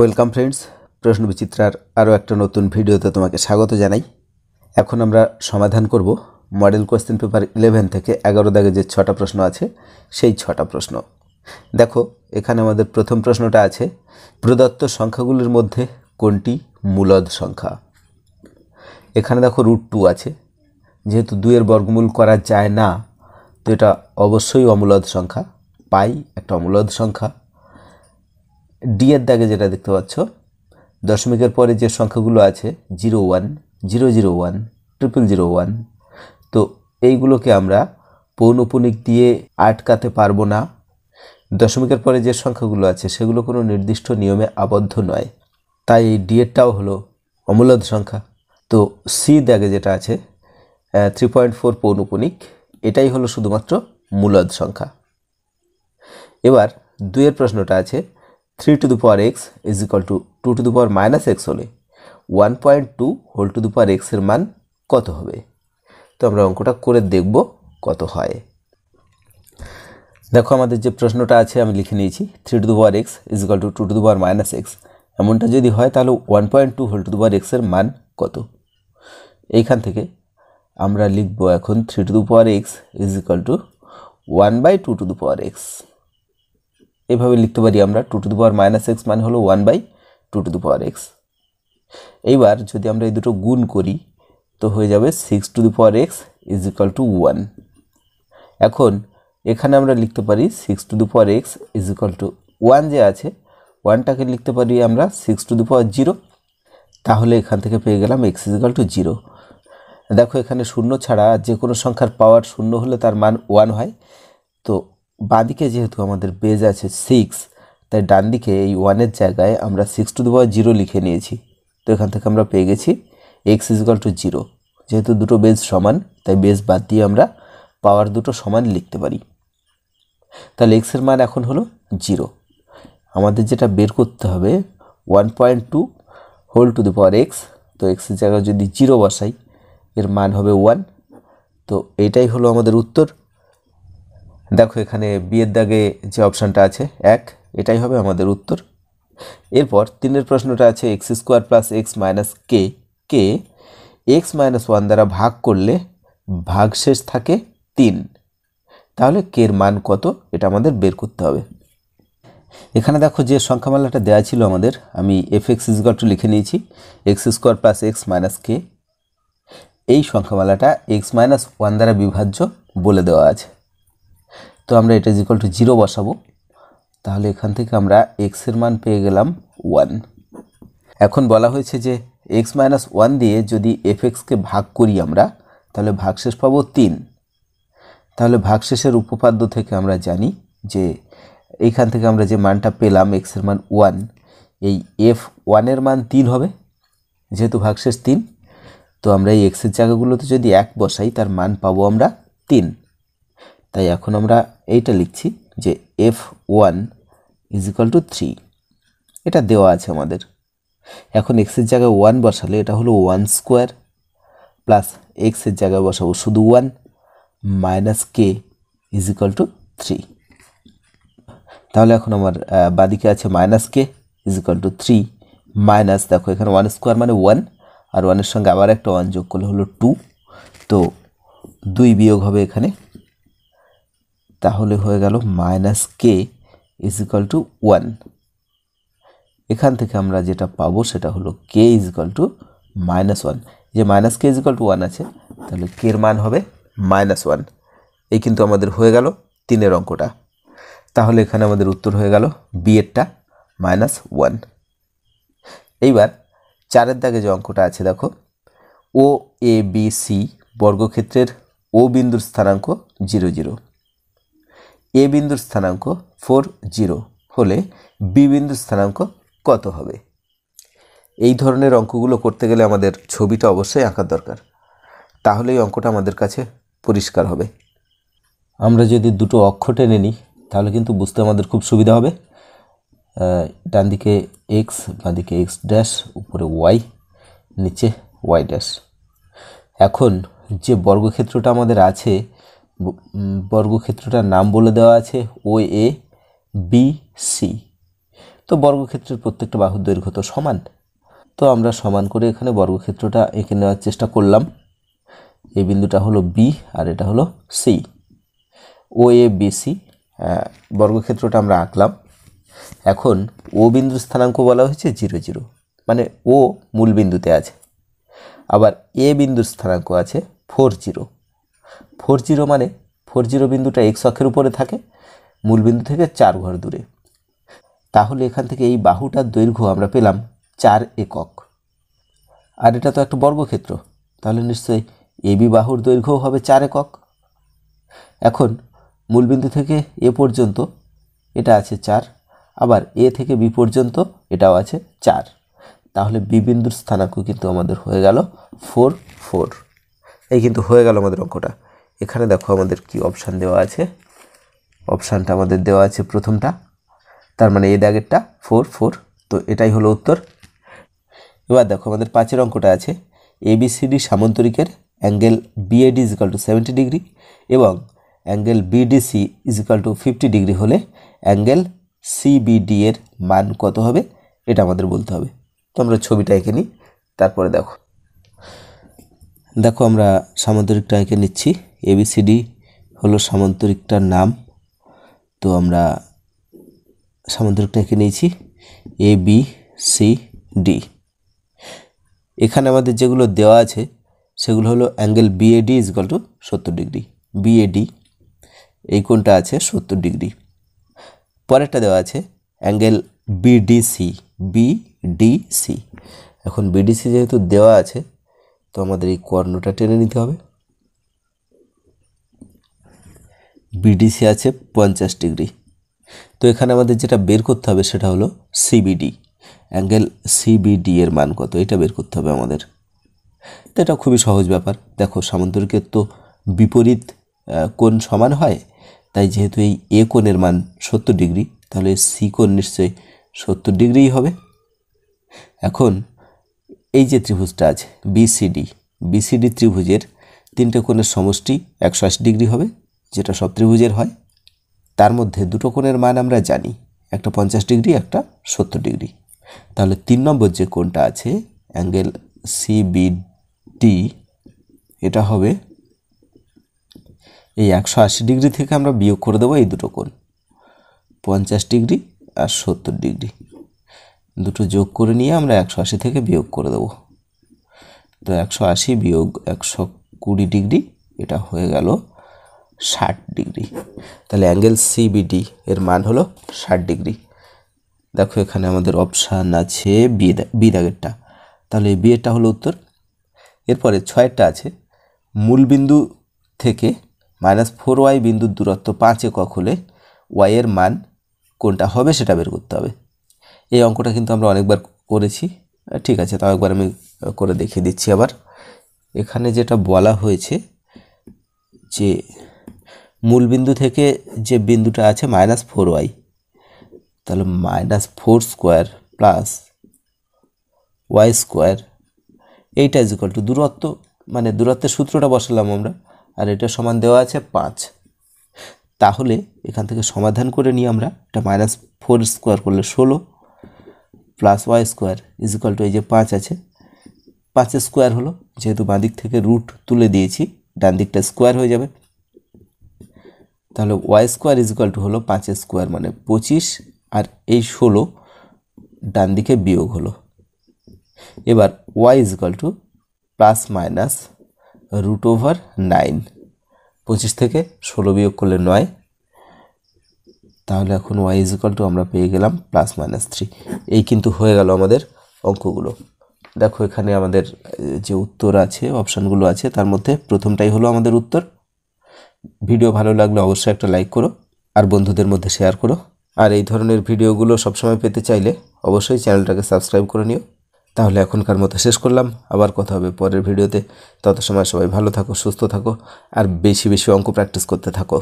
welcome friends প্রশ্ন বিচিত্রার আরও একটা নতুন ভিডিওতে তোমাকে স্বাগত জানাই এখন আমরা সমাধান করব মডেল কোয়েশ্চেন পেপার ইলেভেন থেকে এগারো দাগে যে ছটা প্রশ্ন আছে সেই ছটা প্রশ্ন দেখো এখানে আমাদের প্রথম প্রশ্নটা আছে প্রদত্ত সংখ্যাগুলির মধ্যে কোনটি মূলদ সংখ্যা এখানে দেখো রুট টু আছে যেহেতু দুয়ের বর্গমূল করা যায় না তো এটা অবশ্যই অমূলদ সংখ্যা পাই একটা অমূলদ সংখ্যা ডি এর দাগে যেটা দেখতে পাচ্ছ দশমিকের পরে যে সংখ্যাগুলো আছে zero one zero zero one triple zero one তো এইগুলোকে আমরা পৌনপণিক দিয়ে আটকাতে পারবো না দশমিকের পরে যে সংখ্যাগুলো আছে সেগুলো কোনো নির্দিষ্ট নিয়মে আবদ্ধ নয় তাই এই ডিএডটাও হলো অমূলদ সংখ্যা তো সি দাগে যেটা আছে থ্রি পয়েন্ট ফোর পৌনপণিক এটাই হলো শুধুমাত্র মূলদ সংখ্যা এবার দুয়ের প্রশ্নটা আছে three two to power x is equal to two two to power minus x হলে one point two whole two to power এক্সের মান কত হবে তো আমরা অঙ্কটা করে দেখব কত হয় দেখো আমাদের যে প্রশ্নটা আছে আমি লিখে নিয়েছি three two to power x is equal to two two to power minus x এমনটা যদি হয় তাহলে one point two whole two to power এক্সের মান কত এইখান থেকে আমরা লিখব এখন three two to power x is equal to one by two two to power x এভাবে লিখতে পারি আমরা two two to power minus x মানে হলো one by two two to power x এইবার যদি আমরা এই দুটো গুণ করি তো হয়ে যাবে six two to power x is equal to one এখন এখানে আমরা লিখতে পারি six two to power x is equal to one যে আছে ওয়ানটাকে লিখতে পারি আমরা six two to power zero তাহলে এখান থেকে পেয়ে গেলাম x is equal to zero দেখো এখানে শূন্য ছাড়া যে কোনো সংখ্যার পাওয়ার শূন্য হলে তার মান ওয়ান হয় তো বাঁদিকে যেহেতু আমাদের বেজ আছে সিক্স তাই ডান দিকে এই ওয়ানের জায়গায় আমরা সিক্স টু দি জিরো লিখে নিয়েছি তো এখান থেকে আমরা পেয়ে গেছি এক্স ইজিক্যাল টু জিরো যেহেতু দুটো বেজ সমান তাই বেজ বাদ দিয়ে আমরা পাওয়ার দুটো সমান লিখতে পারি তাহলে এক্সের মান এখন হলো জিরো আমাদের যেটা বের করতে হবে one point two whole two the power x তো এক্সের জায়গায় যদি জিরো বসাই এর মান হবে ওয়ান তো এটাই হলো আমাদের উত্তর দেখো এখানে বিয়ের দাগে যে অপশানটা আছে এক এটাই হবে আমাদের উত্তর এরপর তিনের প্রশ্নটা আছে x square plus x minus k k x minus one দ্বারা ভাগ করলে ভাগশেষ থাকে তিন তাহলে কের মান কত এটা আমাদের বের করতে হবে এখানে দেখো যে সংখ্যামালাটা দেওয়া ছিল আমাদের আমি এফ এক্স টু লিখে নিয়েছি x square plus x minus k এই সংখ্যামালাটা এক্স মাইনাস ওয়ান দ্বারা বিভাজ্য বলে দেওয়া আছে তো আমরা এটা ইজ ইকুয়াল টু জিরো বসাবো তাহলে এখান থেকে আমরা এক্সের মান পেয়ে গেলাম ওয়ান এখন বলা হয়েছে যে এক্স মাইনাস ওয়ান দিয়ে যদি এফ এক্সকে ভাগ করি আমরা তাহলে ভাগশেষ পাবো তিন তাহলে ভাগশেষের উপপাদ্য থেকে আমরা জানি যে এইখান থেকে আমরা যে মানটা পেলাম এক্সের মান ওয়ান এই এফ ওয়ানের মান তিন হবে যেহেতু ভাগশেষ তিন তো আমরা এই এক্সের জায়গাগুলোতে যদি এক বসাই তার মান পাবো আমরা তিন তাই এখন আমরা এইটা লিখছি যে f one is equal to three এটা দেওয়া আছে আমাদের এখন এক্সের জায়গায় ওয়ান বসালে এটা হলো ওয়ান স্কোয়ার প্লাস এক্সের জায়গায় বসাবো শুধু one minus k is equal to three তাহলে এখন আমার বাদিকে আছে minus k is equal to three minus দেখো এখানে ওয়ান স্কোয়ার মানে ওয়ান আর ওয়ানের সঙ্গে আবার একটা ওয়ান যোগ করলে হলো টু তো দুই বিয়োগ হবে এখানে তাহলে হয়ে গেল minus k is equal to one এখান থেকে আমরা যেটা পাবো সেটা হলো k is equal to minus one যে minus k is equal to one আছে তাহলে কের মান হবে মাইনাস ওয়ান এই কিন্তু আমাদের হয়ে গেল তিনের অঙ্কটা তাহলে এখানে আমাদের উত্তর হয়ে গেল এরটা মাইনাস ওয়ান এইবার চারের দাগে যে অঙ্কটা আছে দেখো ও এ বি সি বর্গক্ষেত্রের ও বিন্দুর স্থানাঙ্ক জিরো জিরো এ বিন্দুর স্থানাঙ্ক ফোর জিরো হলে বি বিন্দুর স্থানাঙ্ক কত হবে এই ধরনের অঙ্কগুলো করতে গেলে আমাদের ছবিটা অবশ্যই আঁকার দরকার তাহলে এই অঙ্কটা আমাদের কাছে পরিষ্কার হবে আমরা যদি দুটো অক্ষ টেনে নিই তাহলে কিন্তু বুঝতে আমাদের খুব সুবিধা হবে ডান দিকে এক্স বাঁ দিকে এক্স ড্যাশ উপরে ওয়াই নিচে ওয়াই ড্যাশ এখন যে বর্গক্ষেত্রটা আমাদের আছে বর্গক্ষেত্রটার নাম বলে দেওয়া আছে ও এ বি সি তো বর্গক্ষেত্রের প্রত্যেকটা বাহুর দৈর্ঘ্য তো সমান তো আমরা সমান করে এখানে বর্গক্ষেত্রটা এঁকে নেওয়ার চেষ্টা করলাম এই বিন্দুটা হলো বি আর এটা হলো C O A B C বর্গক্ষেত্রটা আমরা আঁকলাম এখন ও বিন্দু স্থানাঙ্ক বলা হয়েছে জিরো জিরো মানে ও মূল বিন্দুতে আছে আবার এ বিন্দুর স্থানাঙ্ক আছে ফোর জিরো ফোর জিরো মানে ফোর জিরো বিন্দুটা এক্স অক্ষের উপরে থাকে মূল বিন্দু থেকে চার ঘর দূরে তাহলে এখান থেকে এই বাহুটার দৈর্ঘ্য আমরা পেলাম চার একক আর এটা তো একটা বর্গক্ষেত্র তাহলে নিশ্চয়ই এবি বাহুর দৈর্ঘ্য হবে চার একক এখন মূলবিন্দু থেকে এ পর্যন্ত এটা আছে চার আবার এ থেকে বি পর্যন্ত এটাও আছে চার তাহলে বি বিন্দুর স্থানাঙ্ক কিন্তু আমাদের হয়ে গেল ফোর ফোর এই কিন্তু হয়ে গেল আমাদের অঙ্কটা এখানে দেখো আমাদের কি অপশান দেওয়া আছে অপশানটা আমাদের দেওয়া আছে প্রথমটা তার মানে এই দাগেরটা ফোর ফোর তো এটাই হলো উত্তর এবার দেখো আমাদের পাঁচের অঙ্কটা আছে এবিসিডি সামন্তরিকের angle BAD equal to seventy degree এবং angle BDC equal to fifty degree হলে অ্যাঙ্গেল সিবিডি এর মান কত হবে এটা আমাদের বলতে হবে তো আমরা ছবিটা এঁকে নিই তারপরে দেখো দেখো আমরা সামান্তরিকটা এঁকে নিচ্ছি এবিসিডি হলো সামান্তরিকটার নাম তো আমরা সামান্তরিকটা এঁকে নিয়েছি এ বি সি ডি এখানে আমাদের যেগুলো দেওয়া আছে সেগুলো হলো angle BAD is equal to সত্তর ডিগ্রি বিএডি এই কোনটা আছে সত্তর ডিগ্রি পরেরটা দেওয়া আছে অ্যাঙ্গেল বিডিসি বিডিসি এখন বিডিসি যেহেতু দেওয়া আছে তো আমাদের এই কর্ণটা টেনে নিতে হবে বিডিসি আছে পঞ্চাশ ডিগ্রি তো এখানে আমাদের যেটা বের করতে হবে সেটা হলো সিবিডি অ্যাঙ্গেল সিবিডি এর মান কত এটা বের করতে হবে আমাদের তো এটা খুবই সহজ ব্যাপার দেখো সামান্তরিকের তো বিপরীত কোণ সমান হয় তাই যেহেতু এই এ কোণের মান সত্তর ডিগ্রি তাহলে সি কোণ নিশ্চয়ই সত্তর ডিগ্রিই হবে এখন এই যে ত্রিভুজটা আছে বিসিডি বিসিডি ত্রিভুজের তিনটে কোণের সমষ্টি একশো ডিগ্রি হবে যেটা সব ত্রিভুজের হয় তার মধ্যে দুটো কোণের মান আমরা জানি একটা পঞ্চাশ ডিগ্রি একটা সত্তর ডিগ্রি তাহলে তিন নম্বর যে কোণটা আছে অ্যাঙ্গেল সিবিডি এটা হবে এই একশো আশি ডিগ্রি থেকে আমরা বিয়োগ করে দেবো এই দুটো কোণ পঞ্চাশ ডিগ্রি আর সত্তর ডিগ্রি দুটো যোগ করে নিয়ে আমরা একশো আশি থেকে বিয়োগ করে দেব তো একশো আশি বিয়োগ একশো কুড়ি ডিগ্রি এটা হয়ে গেল ষাট ডিগ্রি তাহলে অ্যাঙ্গেল সিবিডি এর মান হলো ষাট ডিগ্রি দেখো এখানে আমাদের অপশান আছে বি বি দাগেরটা তাহলে বিয়েটা হলো উত্তর এরপরে ছয়েরটা আছে মূল বিন্দু থেকে মাইনাস ফোর ওয়াই বিন্দুর দূরত্ব পাঁচে একক হলে ওয়াইয়ের মান কোনটা হবে সেটা বের করতে হবে এই অঙ্কটা কিন্তু আমরা অনেকবার করেছি ঠিক আছে তাও একবার আমি করে দেখিয়ে দিচ্ছি আবার এখানে যেটা বলা হয়েছে যে মূল বিন্দু থেকে যে বিন্দুটা আছে মাইনাস ফোর ওয়াই তাহলে minus four square plus y square এইটা ইজ ইকাল টু দূরত্ব মানে দূরত্বের সূত্রটা বসালাম আমরা আর এটা সমান দেওয়া আছে পাঁচ তাহলে এখান থেকে সমাধান করে নিয়ে আমরা এটা মাইনাস ফোর স্কোয়ার করলে ষোলো plus y square is equal to এই যে পাঁচ আছে পাঁচের স্কোয়ার হলো যেহেতু বাঁ দিক থেকে রুট তুলে দিয়েছি ডান দিকটা স্কোয়ার হয়ে যাবে তাহলে y square is equal to হলো পাঁচের স্কোয়ার মানে পঁচিশ আর এই ষোলো ডান দিকে বিয়োগ হলো এবার y is equal to plus minus root over nine পঁচিশ থেকে ষোলো বিয়োগ করলে নয় তাহলে এখন ওয়াই ইজিকাল টু আমরা পেয়ে গেলাম প্লাস মাইনাস থ্রি এই কিন্তু হয়ে গেল আমাদের অঙ্কগুলো দেখো এখানে আমাদের যে উত্তর আছে অপশানগুলো আছে তার মধ্যে প্রথমটাই হলো আমাদের উত্তর ভিডিও ভালো লাগলে অবশ্যই একটা লাইক করো আর বন্ধুদের মধ্যে শেয়ার করো আর এই ধরনের ভিডিওগুলো সবসময় পেতে চাইলে অবশ্যই চ্যানেলটাকে সাবস্ক্রাইব করে নিও তাহলে এখনকার মতো শেষ করলাম আবার কথা হবে পরের ভিডিওতে তত সময় সবাই ভালো থাকো সুস্থ থাকো আর বেশি বেশি অঙ্ক প্র্যাকটিস করতে থাকো